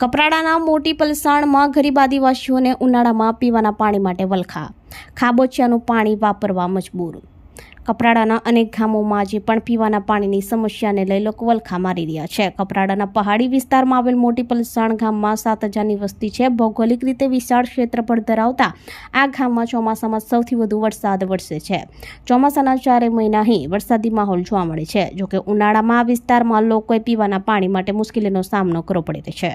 કપરાડાના મોટી પલસાણમાં ગરીબ આદિવાસીઓને ઉનાળામાં પીવાના પાણી માટે વલખા ખાબોચિયાનું પાણી વાપરવા મજબૂર કપરાડાના અનેક ગામોમાં આજે પણ પીવાના પાણીની સમસ્યાને લઈ લોકો વલખા મારી રહ્યા છે કપરાડાના પહાડી વિસ્તારમાં આવેલ મોટી પલસાણ ગામમાં સાત હજારની વસ્તી છે ભૌગોલિક રીતે વિશાળ ક્ષેત્રફળ ધરાવતા આ ગામમાં ચોમાસામાં સૌથી વધુ વરસાદ વરસે છે ચોમાસાના ચારે મહિના અહીં વરસાદી માહોલ જોવા મળે છે જોકે ઉનાળામાં આ વિસ્તારમાં લોકોએ પીવાના પાણી માટે મુશ્કેલીનો સામનો કરવો પડે છે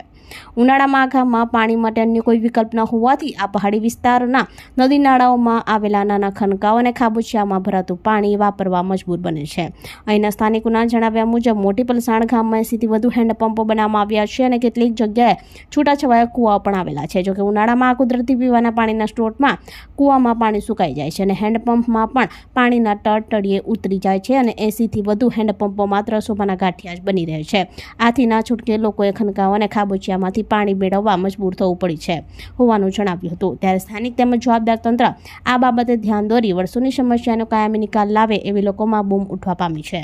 ઉનાળામાં આ ગામમાં પાણી માટે અન્ય કોઈ વિકલ્પ ન હોવાથી આ પહાડી વિસ્તારના નદી નાળાઓમાં આવેલા નાના ખનકાઓ અને ખાબોચિયામાં ભરાતું પાણી પાણી વાપરવા મજબૂર બને છે અહીંના સ્થાનિકોના જણાવ્યા મુજબ મોટી પલસાણ એસીથી વધુ હેન્ડપંપો બનાવવામાં આવ્યા છે અને કેટલીક જગ્યાએ છૂટાછવાયા કૂવા પણ આવેલા છે જોકે ઉનાળામાં આ કુદરતી પીવાના પાણીના સ્ત્રોતમાં કૂવામાં પાણી સુકાઈ જાય છે અને હેન્ડપંપમાં પણ પાણીના તળતળીએ ઉતરી જાય છે અને એસીથી વધુ હેન્ડપંપો માત્ર શોભાના ગાંઠિયા જ બની રહે છે આથી ના છૂટકે લોકોએ ખનકાઓ અને ખાબોચિયામાંથી પાણી મેળવવા મજબૂર થવું પડી છે હોવાનું જણાવ્યું હતું ત્યારે સ્થાનિક તેમજ જવાબદાર તંત્ર આ બાબતે ધ્યાન દોરી વર્ષોની સમસ્યાનો કાયમી નિકાલ લાવે એવી લોકોમાં બૂમ ઉઠવા પામી છે